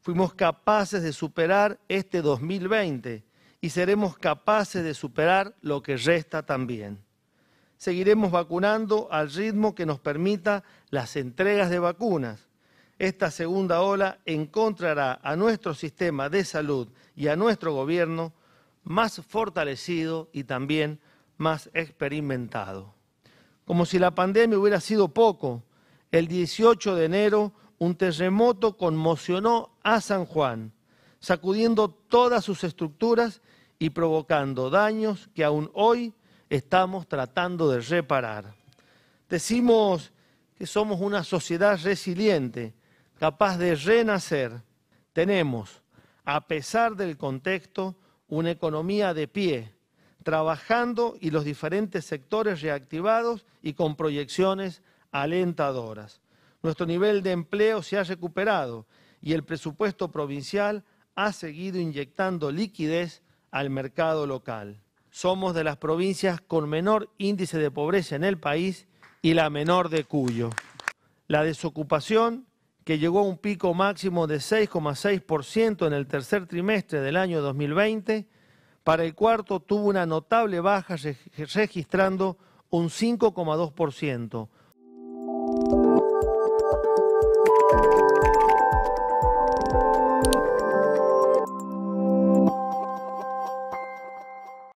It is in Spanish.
Fuimos capaces de superar este 2020 y seremos capaces de superar lo que resta también. Seguiremos vacunando al ritmo que nos permita las entregas de vacunas. Esta segunda ola encontrará a nuestro sistema de salud y a nuestro gobierno más fortalecido y también más experimentado. Como si la pandemia hubiera sido poco, el 18 de enero un terremoto conmocionó a San Juan, sacudiendo todas sus estructuras y provocando daños que aún hoy estamos tratando de reparar. Decimos que somos una sociedad resiliente, capaz de renacer. Tenemos, a pesar del contexto, una economía de pie, trabajando y los diferentes sectores reactivados y con proyecciones alentadoras. Nuestro nivel de empleo se ha recuperado y el presupuesto provincial ha seguido inyectando liquidez al mercado local. Somos de las provincias con menor índice de pobreza en el país y la menor de Cuyo. La desocupación, que llegó a un pico máximo de 6,6% en el tercer trimestre del año 2020, para el cuarto tuvo una notable baja registrando un 5,2%,